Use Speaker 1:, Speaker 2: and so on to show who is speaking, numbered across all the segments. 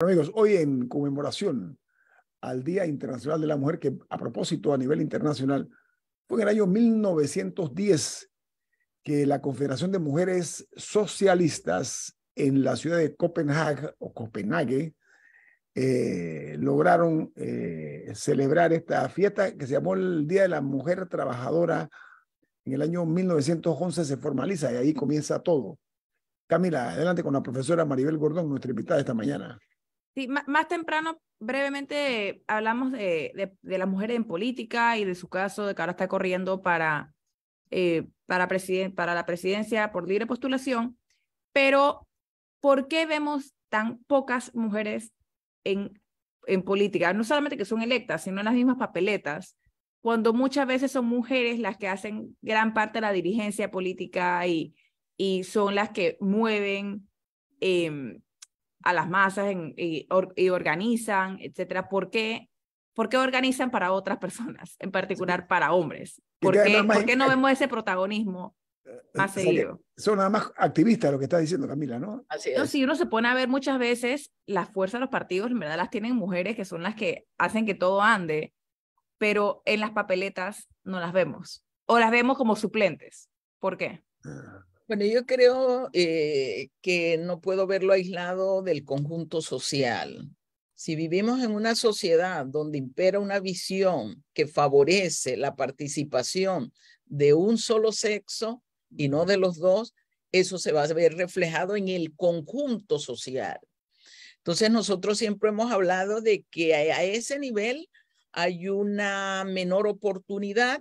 Speaker 1: Amigos, hoy en conmemoración al Día Internacional de la Mujer, que a propósito a nivel internacional, fue en el año 1910 que la Confederación de Mujeres Socialistas en la ciudad de Copenhague o Copenhague eh, lograron eh, celebrar esta fiesta que se llamó el Día de la Mujer Trabajadora. En el año 1911 se formaliza y ahí comienza todo. Camila, adelante con la profesora Maribel Gordón, nuestra invitada esta mañana.
Speaker 2: Sí, más, temprano brevemente hablamos de, de, las mujeres en política y de su caso de que ahora está corriendo para, eh, para, para la presidencia por libre postulación, pero ¿por qué vemos tan pocas mujeres en, en política? No solamente que son electas, sino en las mismas papeletas, cuando muchas veces son mujeres las que hacen gran parte de la dirigencia política y, y son las que mueven. Em, a las masas y, organizan, etcétera. ¿Por qué? ¿Por qué organizan para otras personas, en particular para hombres? ¿Por qué, no vemos ese protagonismo eh, eh, más
Speaker 1: Son nada más activistas lo que está diciendo Camila, ¿no?
Speaker 2: Así si uno se pone a ver muchas veces, las fuerzas de los partidos, en verdad las tienen mujeres que son las que hacen que todo ande, pero en las papeletas no las vemos. O las vemos como suplentes. ¿Por qué? Ah.
Speaker 3: Bueno, yo creo eh, que no puedo verlo aislado del conjunto social. Si vivimos en una sociedad donde impera una visión que favorece la participación de un solo sexo y no de los dos, eso se va a ver reflejado en el conjunto social. Entonces nosotros siempre hemos hablado de que a ese nivel hay una menor oportunidad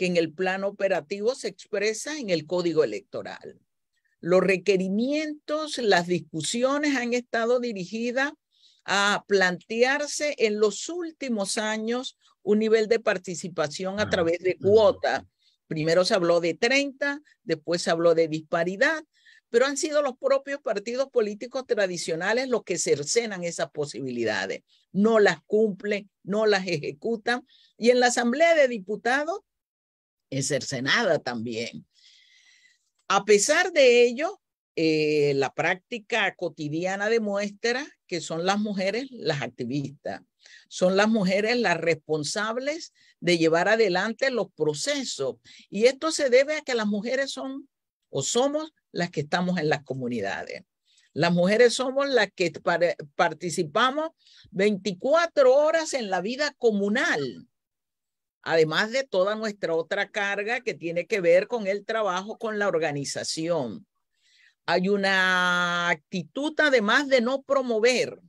Speaker 3: que en el plan operativo se expresa en el código electoral. Los requerimientos, las discusiones han estado dirigidas a plantearse en los últimos años un nivel de participación a ah, través de cuota. Primero se habló de 30, después se habló de disparidad, pero han sido los propios partidos políticos tradicionales los que cercenan esas posibilidades, no las cumplen, no las ejecutan. Y en la Asamblea de Diputados encercenada también. A pesar de ello, eh, la práctica cotidiana demuestra que son las mujeres las activistas, son las mujeres las responsables de llevar adelante los procesos. Y esto se debe a que las mujeres son o somos las que estamos en las comunidades. Las mujeres somos las que participamos 24 horas en la vida comunal además de toda nuestra otra carga que tiene que ver con el trabajo, con la organización. Hay una actitud además de no promover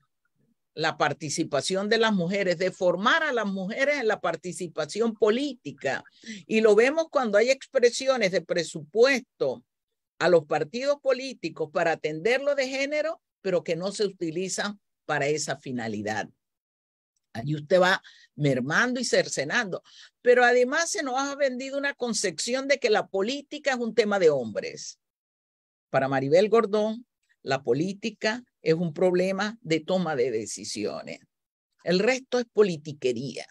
Speaker 3: la participación de las mujeres, de formar a las mujeres en la participación política. Y lo vemos cuando hay expresiones de presupuesto a los partidos políticos para atenderlo de género, pero que no se utilizan para esa finalidad y usted va mermando y cercenando. Pero además se nos ha vendido una concepción de que la política es un tema de hombres. Para Maribel Gordón, la política es un problema de toma de decisiones. El resto es politiquería,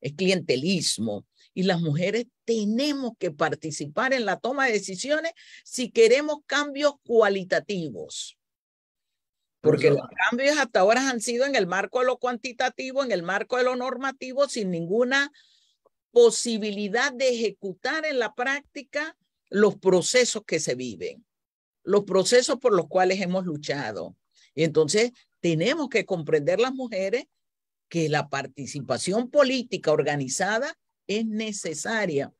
Speaker 3: es clientelismo. Y las mujeres tenemos que participar en la toma de decisiones si queremos cambios cualitativos. Porque los cambios hasta ahora han sido en el marco de lo cuantitativo, en el marco de lo normativo, sin ninguna posibilidad de ejecutar en la práctica los procesos que se viven, los procesos por los cuales hemos luchado. Y entonces tenemos que comprender las mujeres que la participación política organizada es necesaria.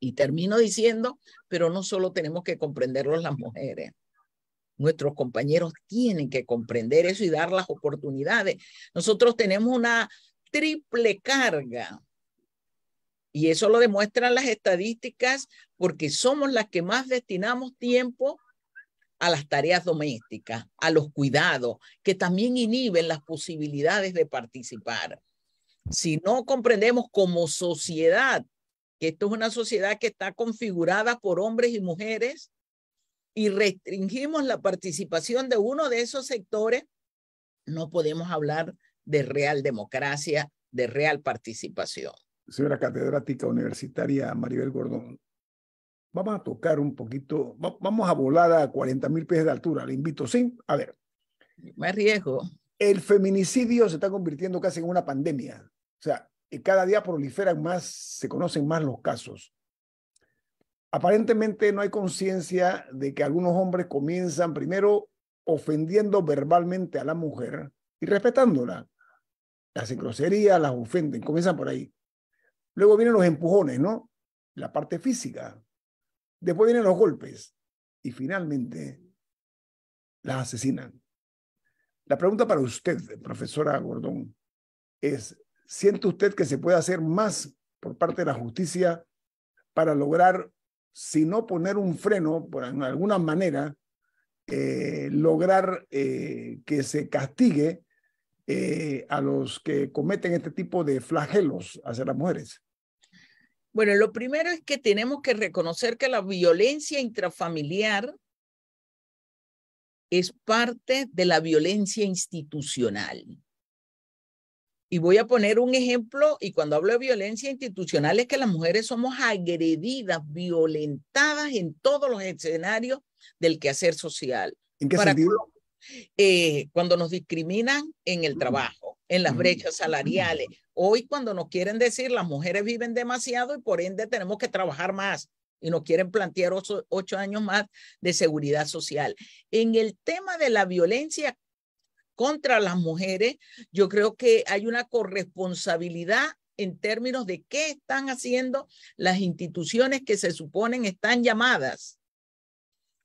Speaker 3: Y termino diciendo, pero no solo tenemos que comprenderlo las mujeres, Nuestros compañeros tienen que comprender eso y dar las oportunidades. Nosotros tenemos una triple carga y eso lo demuestran las estadísticas porque somos las que más destinamos tiempo a las tareas domésticas, a los cuidados, que también inhiben las posibilidades de participar. Si no comprendemos como sociedad, que esto es una sociedad que está configurada por hombres y mujeres y restringimos la participación de uno de esos sectores, no podemos hablar de real democracia, de real participación.
Speaker 1: Señora catedrática universitaria Maribel Gordón, vamos a tocar un poquito, vamos a volar a 40 mil pies de altura, le invito, ¿sí? A ver. Más riesgo. El feminicidio se está convirtiendo casi en una pandemia. O sea, cada día proliferan más, se conocen más los casos aparentemente no hay conciencia de que algunos hombres comienzan primero ofendiendo verbalmente a la mujer y respetándola. Las groserías, las ofenden, comienzan por ahí. Luego vienen los empujones, ¿no? La parte física. Después vienen los golpes. Y finalmente las asesinan. La pregunta para usted, profesora Gordón, es, ¿siente usted que se puede hacer más por parte de la justicia para lograr sino poner un freno, por alguna manera, eh, lograr eh, que se castigue eh, a los que cometen este tipo de flagelos hacia las mujeres?
Speaker 3: Bueno, lo primero es que tenemos que reconocer que la violencia intrafamiliar es parte de la violencia institucional. Y voy a poner un ejemplo, y cuando hablo de violencia institucional es que las mujeres somos agredidas, violentadas en todos los escenarios del quehacer social. ¿En qué sentido? Eh, cuando nos discriminan en el mm. trabajo, en las mm. brechas mm. salariales. Hoy cuando nos quieren decir las mujeres viven demasiado y por ende tenemos que trabajar más y nos quieren plantear ocho, ocho años más de seguridad social. En el tema de la violencia contra las mujeres, yo creo que hay una corresponsabilidad en términos de qué están haciendo las instituciones que se suponen están llamadas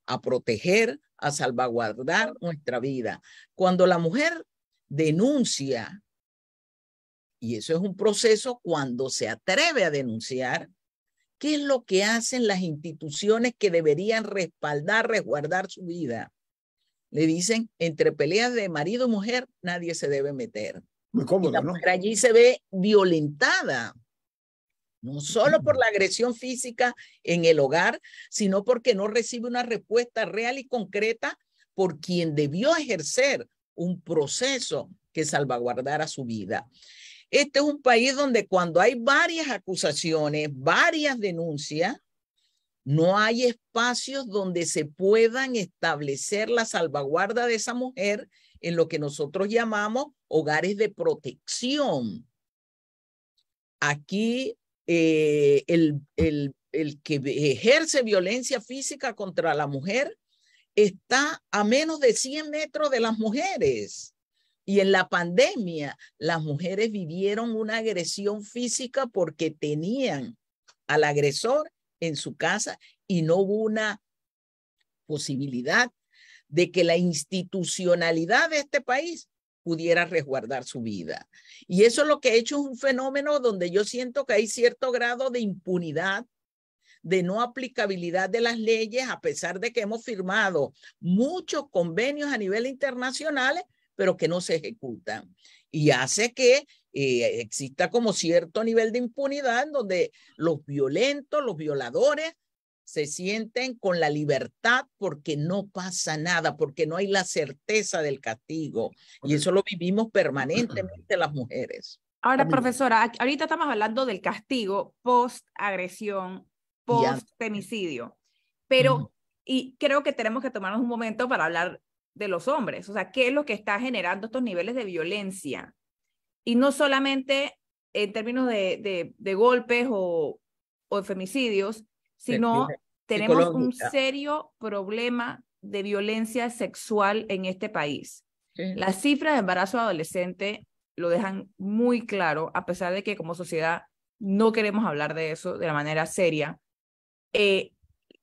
Speaker 3: a proteger, a salvaguardar nuestra vida. Cuando la mujer denuncia, y eso es un proceso cuando se atreve a denunciar, ¿qué es lo que hacen las instituciones que deberían respaldar, resguardar su vida? le dicen, entre peleas de marido y mujer, nadie se debe meter. Muy cómodo, la mujer allí se ve violentada, no solo por la agresión física en el hogar, sino porque no recibe una respuesta real y concreta por quien debió ejercer un proceso que salvaguardara su vida. Este es un país donde cuando hay varias acusaciones, varias denuncias, no hay espacios donde se puedan establecer la salvaguarda de esa mujer en lo que nosotros llamamos hogares de protección. Aquí eh, el, el que ejerce violencia física contra la mujer está a menos de 100 metros de las mujeres. Y en la pandemia, las mujeres vivieron una agresión física porque tenían al agresor en su casa y no hubo una posibilidad de que la institucionalidad de este país pudiera resguardar su vida. Y eso es lo que ha hecho un fenómeno donde yo siento que hay cierto grado de impunidad, de no aplicabilidad de las leyes, a pesar de que hemos firmado muchos convenios a nivel internacional, pero que no se ejecutan. Y hace que exista como cierto nivel de impunidad donde los violentos, los violadores se sienten con la libertad porque no pasa nada, porque no hay la certeza del castigo. Y eso lo vivimos permanentemente las mujeres.
Speaker 2: Ahora, profesora, ahorita estamos hablando del castigo post-agresión, post-femicidio, pero, y creo que tenemos que tomarnos un momento para hablar de los hombres, o sea, ¿qué es lo que está generando estos niveles de violencia? y no solamente en términos de, de, golpes o, o de femicidios, sino tenemos un serio problema de violencia sexual en este país. Las cifras de embarazo adolescente lo dejan muy claro, a pesar de que como sociedad no queremos hablar de eso de la manera seria. Eh,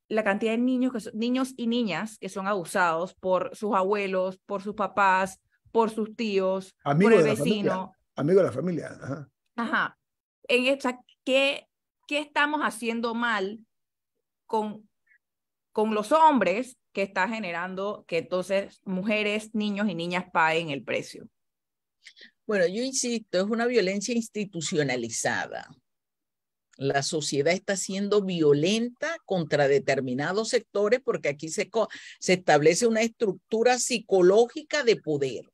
Speaker 2: la cantidad de niños, que niños y niñas que son abusados por sus abuelos, por sus papás, por sus tíos,
Speaker 1: por el vecino, Amigo de la familia.
Speaker 2: Ajá. En esta, ¿qué, ¿qué estamos haciendo mal con, con los hombres que está generando que entonces mujeres, niños y niñas paguen el precio? Bueno, yo insisto,
Speaker 3: es una violencia institucionalizada. La sociedad está siendo violenta contra determinados sectores porque aquí se, se establece una estructura psicológica de poder.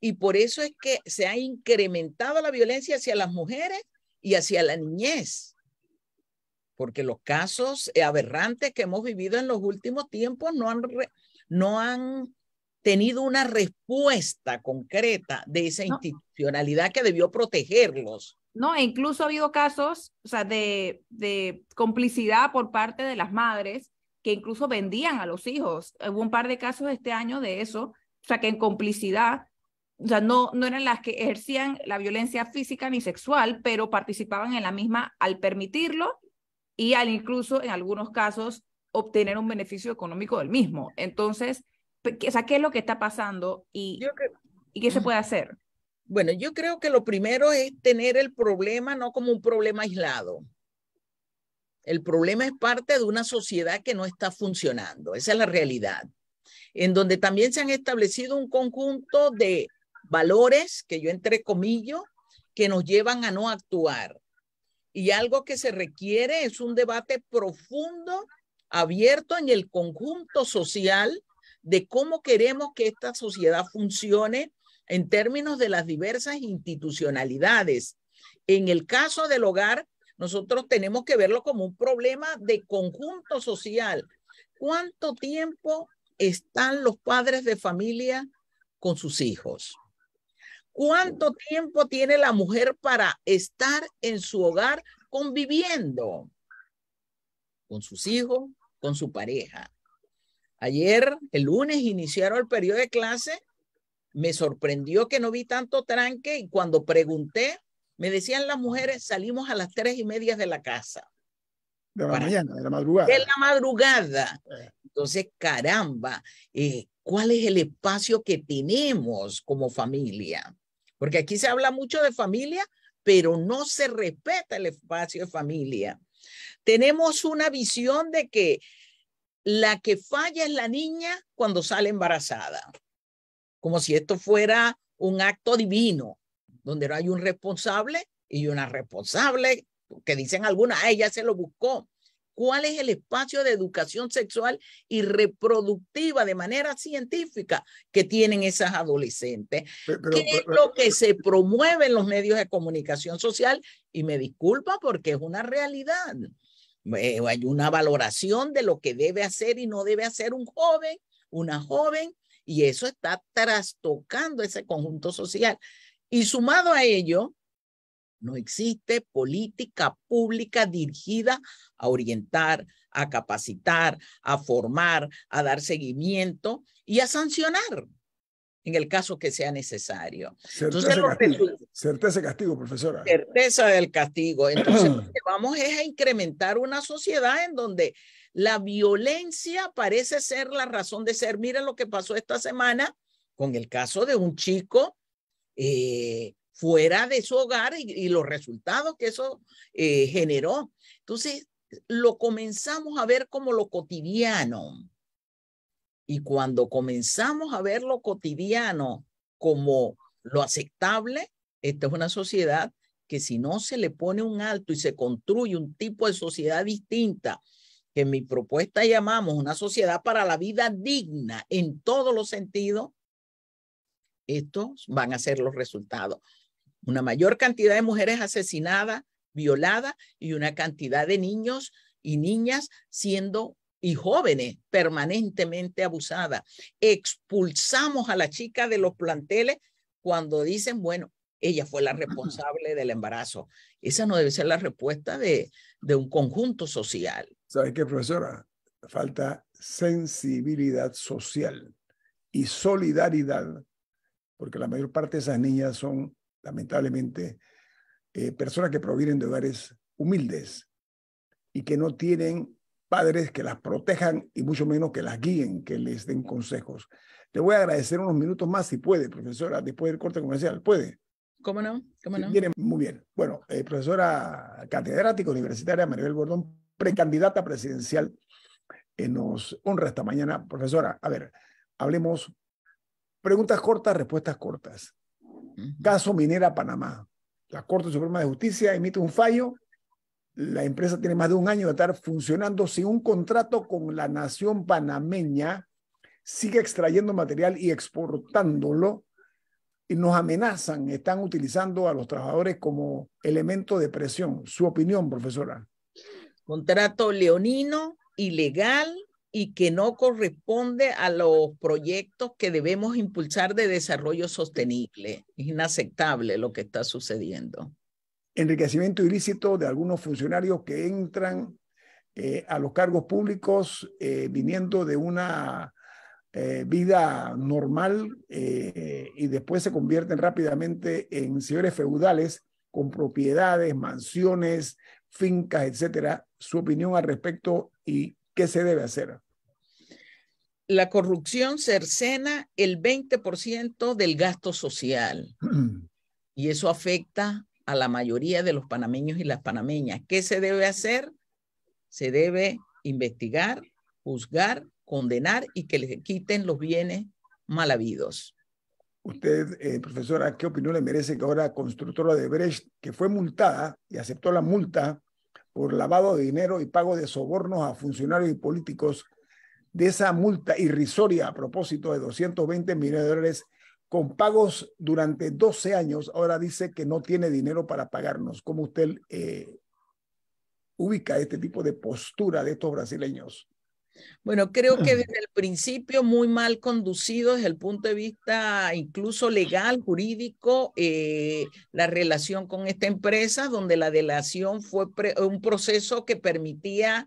Speaker 3: Y por eso es que se ha incrementado la violencia hacia las mujeres y hacia la niñez. Porque los casos aberrantes que hemos vivido en los últimos tiempos no han, no han tenido una respuesta concreta de esa institucionalidad que debió protegerlos.
Speaker 2: No, e incluso ha habido casos o sea, de, de complicidad por parte de las madres que incluso vendían a los hijos. Hubo un par de casos este año de eso, o sea, que en complicidad o sea, no, no eran las que ejercían la violencia física ni sexual, pero participaban en la misma al permitirlo y al incluso en algunos casos obtener un beneficio económico del mismo. Entonces, ¿qué es lo que está pasando y qué se puede hacer? Bueno, yo creo que lo primero es tener el problema no como un problema aislado.
Speaker 3: El problema es parte de una sociedad que no está funcionando. Esa es la realidad. En donde también se han establecido un conjunto de valores que yo entre comillas, que nos llevan a no actuar. Y algo que se requiere es un debate profundo, abierto en el conjunto social de cómo queremos que esta sociedad funcione en términos de las diversas institucionalidades. En el caso del hogar, nosotros tenemos que verlo como un problema de conjunto social. ¿Cuánto tiempo están los padres de familia con sus hijos? ¿Cuánto tiempo tiene la mujer para estar en su hogar conviviendo con sus hijos, con su pareja? Ayer, el lunes, iniciaron el periodo de clase. Me sorprendió que no vi tanto tranque y cuando pregunté, me decían las mujeres, salimos a las tres y media de la casa.
Speaker 1: De la mañana, de la madrugada. De
Speaker 3: la madrugada. Eh. Entonces, caramba, eh, ¿cuál es el espacio que tenemos como familia? Porque aquí se habla mucho de familia, pero no se respeta el espacio de familia. Tenemos una visión de que la que falla es la niña cuando sale embarazada, como si esto fuera un acto divino, donde no hay un responsable y una responsable, que dicen algunas, ah, ella se lo buscó cuál es el espacio de educación sexual y reproductiva de manera científica que tienen esas adolescentes. ¿Qué es lo eh, que se promueve en los medios de comunicación social? Y me disculpa porque es una realidad. Eh, hay una valoración de lo que debe hacer y no debe hacer un joven, una joven, y eso está trastocando ese conjunto social. Y sumado a ello, no existe política pública dirigida a orientar, a capacitar, a formar, a dar seguimiento y a sancionar en el caso que sea necesario.
Speaker 1: Certeza, Entonces, castigo, certeza profesora.
Speaker 3: Certeza del castigo. Entonces, lo que vamos es a incrementar una sociedad en donde la violencia parece ser la razón de ser. Mira lo que pasó esta semana con el caso de un chico eh, fuera de su hogar y, los resultados que eso eh, generó. Entonces, lo comenzamos a ver como lo cotidiano. Y cuando comenzamos a ver lo cotidiano como lo aceptable, esta es una sociedad que si no se le pone un alto y se construye un tipo de sociedad distinta, que en mi propuesta llamamos una sociedad para la vida digna en todos los sentidos, estos van a ser los resultados una mayor cantidad de mujeres asesinadas, violadas y una cantidad de niños y niñas siendo y jóvenes permanentemente abusadas. Expulsamos a la chica de los planteles cuando dicen, bueno, ella fue la responsable del embarazo. Esa no debe ser la respuesta
Speaker 1: de, de un conjunto social. ¿Sabes qué, profesora? Falta sensibilidad social y solidaridad, porque la mayor parte de esas niñas son lamentablemente, eh, personas que provienen de hogares humildes y que no tienen padres que las protejan y mucho menos que las guíen, que les den consejos. Le voy a agradecer unos minutos más si puede, profesora, después del corte comercial. ¿Puede? ¿Cómo no? ¿Cómo muy bien. Bueno, eh, profesora catedrática universitaria Maribel Gordón, precandidata presidencial, eh, nos honra esta mañana. Profesora, a ver, hablemos preguntas cortas, respuestas cortas. Caso Minera Panamá. La Corte Suprema de Justicia emite un fallo. La empresa tiene más de un año de estar funcionando sin un contrato con la nación panameña. Sigue extrayendo material y exportándolo. Y nos amenazan, están utilizando a los trabajadores como elemento de presión. Su opinión, profesora. Contrato leonino, ilegal, y que no
Speaker 3: corresponde a los proyectos que debemos impulsar de desarrollo sostenible. Es inaceptable lo que está sucediendo.
Speaker 1: Enriquecimiento ilícito de algunos funcionarios que entran eh, a los cargos públicos eh, viniendo de una eh, vida normal y después se convierten rápidamente en señores feudales con propiedades, mansiones, fincas, etcétera. Su opinión al respecto y ¿Qué se debe hacer?
Speaker 3: La corrupción cercena el 20% del gasto social y eso afecta a la mayoría de los panameños y las panameñas. ¿Qué se debe hacer? Se debe investigar, juzgar, condenar y que les quiten los bienes mal habidos.
Speaker 1: Usted, eh, profesora, ¿qué opinión le merece que ahora constructora de Brecht, que fue multada y aceptó la multa por lavado de dinero y pago de sobornos a funcionarios y políticos de esa multa irrisoria a propósito de 220 millones de dólares con pagos durante 12 años, ahora dice que no tiene dinero para pagarnos. ¿Cómo usted eh, ubica este tipo de postura de estos brasileños?
Speaker 3: Bueno, creo que mm. desde el principio muy mal conducido desde el punto de vista incluso legal, jurídico, eh, la relación con esta empresa, donde la delación fue un proceso que permitía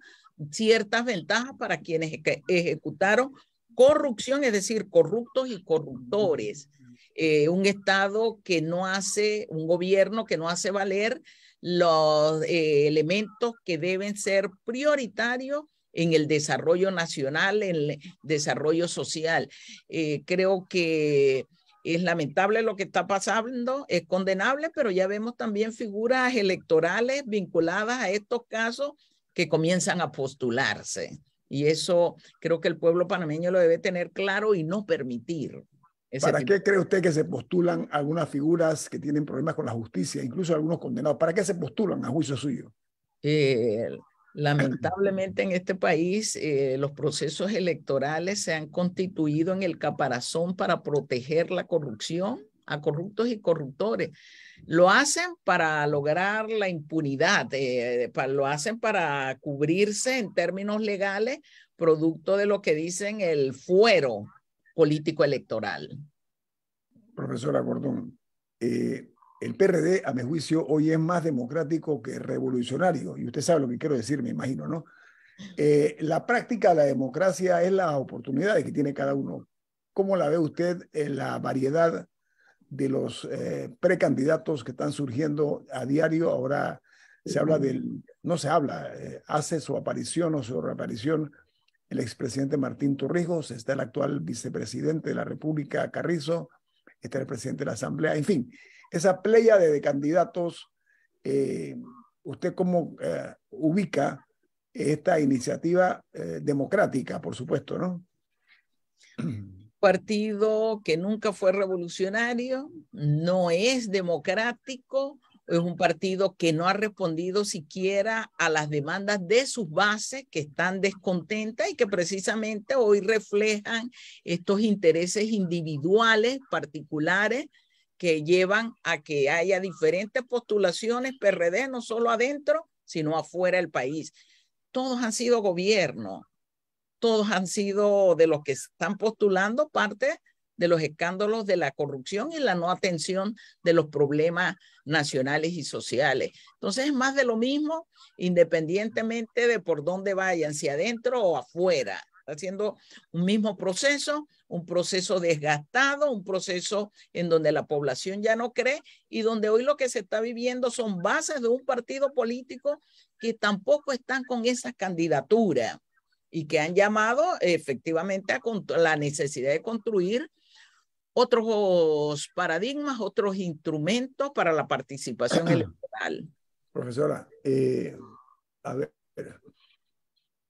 Speaker 3: ciertas ventajas para quienes ejecutaron corrupción, es decir, corruptos y corruptores. Eh, un Estado que no hace, un gobierno que no hace valer los eh, elementos que deben ser prioritarios en el desarrollo nacional, en el desarrollo social. Eh, creo que es lamentable lo que está pasando, es condenable, pero ya vemos también figuras electorales vinculadas a estos casos que comienzan a postularse. Y eso creo que el pueblo panameño lo debe tener claro y no permitir. ¿Para qué
Speaker 1: cree usted que se postulan algunas figuras que tienen problemas con la justicia, incluso algunos condenados? ¿Para qué se postulan a juicio suyo? Eh, Lamentablemente en este
Speaker 3: país eh, los procesos
Speaker 1: electorales
Speaker 3: se han constituido en el caparazón para proteger la corrupción a corruptos y corruptores. Lo hacen para lograr la impunidad, eh, lo hacen para cubrirse en términos legales, producto de lo que dicen el fuero político electoral.
Speaker 1: Profesora Gordón, eh, el PRD, a mi juicio, hoy es más democrático que revolucionario, y usted sabe lo que quiero decir, me imagino, ¿no? Eh, la práctica de la democracia es las oportunidades que tiene cada uno. ¿Cómo la ve usted en la variedad de los eh, precandidatos que están surgiendo a diario? Ahora se habla del, no se habla, eh, hace su aparición o su reaparición el expresidente Martín Torrijos, está el actual vicepresidente de la República Carrizo, está el presidente de la Asamblea, en fin, esa playa de candidatos, eh, ¿usted cómo eh, ubica esta iniciativa eh, democrática, por supuesto, no?
Speaker 3: Partido que nunca fue revolucionario, no es democrático, es un partido que no ha respondido siquiera a las demandas de sus bases que están descontentas y que precisamente hoy reflejan estos intereses individuales, particulares, que llevan a que haya diferentes postulaciones PRD, no solo adentro, sino afuera del país. Todos han sido gobierno, todos han sido de los que están postulando parte de los escándalos de la corrupción y la no atención de los problemas nacionales y sociales. Entonces es más de lo mismo, independientemente de por dónde vayan, si adentro o afuera haciendo un mismo proceso, un proceso desgastado, un proceso en donde la población ya no cree y donde hoy lo que se está viviendo son bases de un partido político que tampoco están con esa candidatura y que han llamado efectivamente a la necesidad de construir otros paradigmas, otros instrumentos para la participación electoral.
Speaker 1: Profesora, eh, a ver,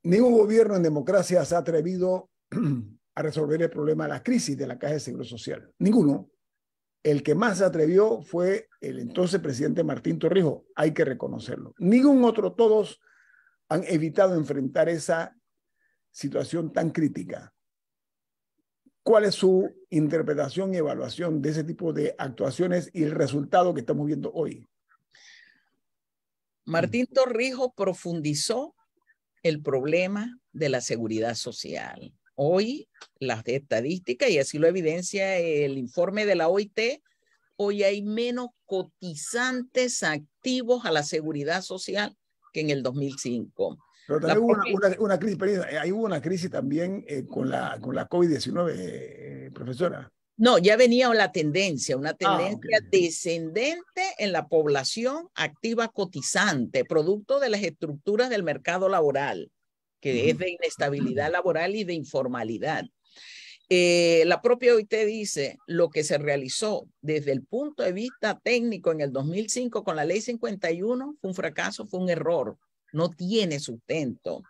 Speaker 1: ningún gobierno en democracia se ha atrevido a resolver el problema de la crisis de la Caja de Seguro Social. Ninguno. El que más se atrevió fue el entonces presidente Martín Torrijo. hay que reconocerlo. Ningún otro, todos han evitado enfrentar esa situación tan crítica. ¿Cuál es su interpretación y evaluación de ese tipo de actuaciones y el resultado que estamos viendo hoy? Martín Torrijos
Speaker 3: profundizó el problema de la seguridad social. Hoy las estadísticas, y así lo evidencia el informe de la OIT, hoy hay menos cotizantes activos a la seguridad social que
Speaker 1: en el 2005. Pero también hubo una, una, crisis, eh, ahí hubo una crisis también eh, con la, con la COVID-19, eh, profesora.
Speaker 3: No, ya venía la tendencia, una ah, tendencia descendente en la población activa cotizante, producto de las estructuras del mercado laboral, que es de inestabilidad laboral y de informalidad. Eh, la propia OIT dice lo que se realizó desde el punto de vista técnico en el 2005 con la ley 51 fue un fracaso, fue un error, no tiene sustento.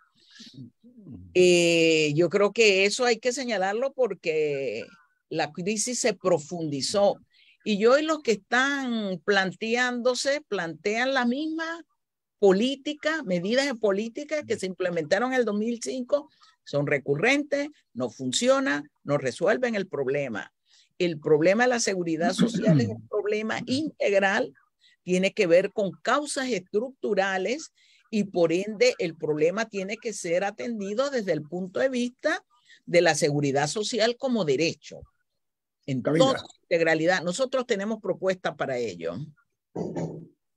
Speaker 3: Eh, yo creo que eso hay que señalarlo porque la crisis se profundizó. Y hoy los que están planteándose plantean la misma política, medidas de política que se implementaron en el 2005, son recurrentes, no funcionan, no resuelven el problema. El problema de la seguridad social es un problema integral, tiene que ver con causas estructurales y por ende el problema tiene que ser atendido desde el punto de vista de la seguridad social como derecho en integralidad. Nosotros tenemos propuestas para ello.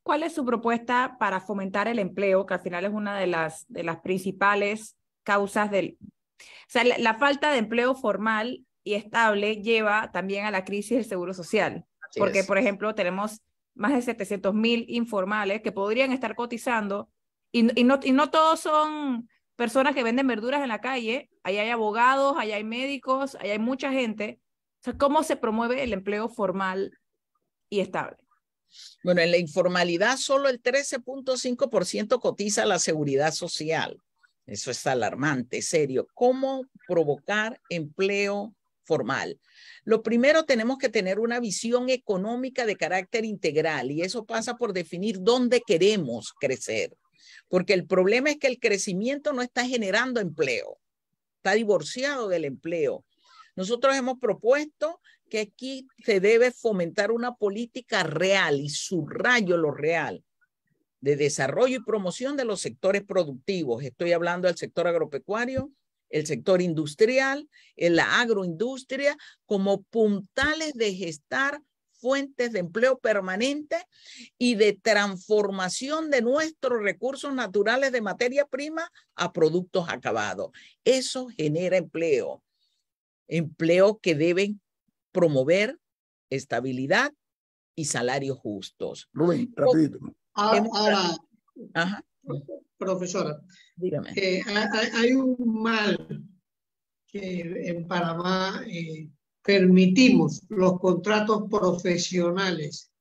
Speaker 2: ¿Cuál es su propuesta para fomentar el empleo, que al final es una de las, de las principales causas del... O sea, la, falta de empleo formal y estable lleva también a la crisis del seguro social, porque, por ejemplo, tenemos más de 700 mil informales que podrían estar cotizando y, no, y no todos son personas que venden verduras en la calle, ahí hay abogados, ahí hay médicos, ahí hay mucha gente ¿cómo se promueve el empleo formal y estable?
Speaker 3: Bueno, en la informalidad solo el 13.5% cotiza la seguridad social. Eso es alarmante, serio. ¿Cómo provocar empleo formal? Lo primero, tenemos que tener una visión económica de carácter integral y eso pasa por definir dónde queremos crecer, porque el problema es que el crecimiento no está generando empleo, está divorciado del empleo. Nosotros hemos propuesto que aquí se debe fomentar una política real y subrayo lo real de desarrollo y promoción de los sectores productivos. Estoy hablando del sector agropecuario, el sector industrial, en la agroindustria, como puntales de gestar fuentes de empleo permanente y de transformación de nuestros recursos naturales de materia prima a productos acabados. Eso genera empleo empleo que deben promover estabilidad y salarios justos. Rubén, rapidito. Ah, ahora, profesora, Dígame. Eh, hay un mal que en Panamá eh, permitimos los contratos profesionales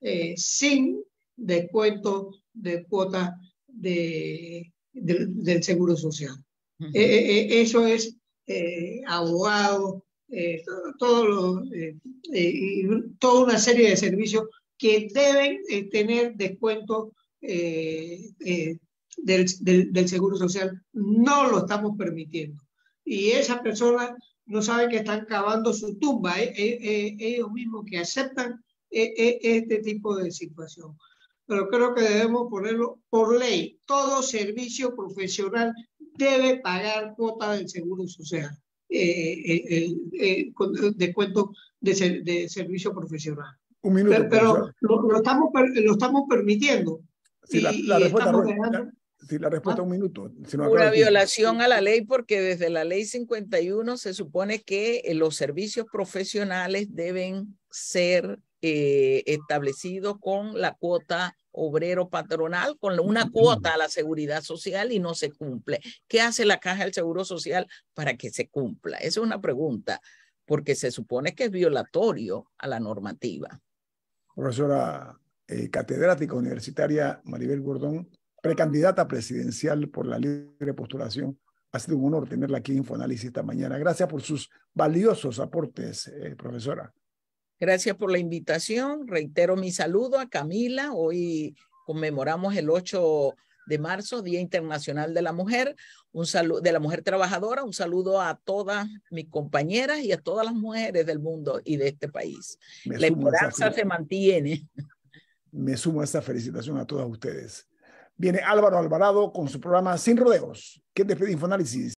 Speaker 3: eh, sin descuento de cuota de, del seguro social. eso es eh, abogados, eh, eh, y toda una serie de servicios que deben tener descuentos del, del, Seguro Social. No lo estamos permitiendo. Y esas personas no saben que están cavando su tumba, ellos mismos que aceptan este tipo de situación. Pero creo que debemos ponerlo por ley. Todo servicio profesional debe pagar cuota del seguro social, eh,
Speaker 1: eh, eh,
Speaker 3: eh descuento de, servicio profesional.
Speaker 1: Un minuto. Pero, lo, estamos, lo estamos permitiendo. Sí, la, respuesta, es la respuesta ah. un minuto. una violación
Speaker 3: a la ley porque desde la ley 51 se supone que los servicios profesionales deben ser establecidos con la cuota obrero patronal con una cuota a la seguridad social y no se cumple. ¿Qué hace la Caja del Seguro Social para que se cumpla? Esa es una pregunta, porque se supone que es violatorio a la normativa.
Speaker 1: Profesora eh, catedrática universitaria Maribel Gordón, precandidata presidencial por la libre postulación. Ha sido un honor tenerla aquí en Infoanálisis esta mañana. Gracias por sus valiosos aportes, eh, profesora.
Speaker 3: Gracias por la invitación. Reitero mi saludo a Camila. Hoy conmemoramos el 8 de marzo, Día Internacional de la Mujer, un saludo de la mujer trabajadora, un saludo a todas mis compañeras y a todas las mujeres del mundo y de este país. la esperanza se mantiene.
Speaker 1: Me sumo a esta felicitación a todas ustedes. Viene Álvaro Alvarado con su programa Sin Rodeos. ¿Qué te pide Infoanálisis?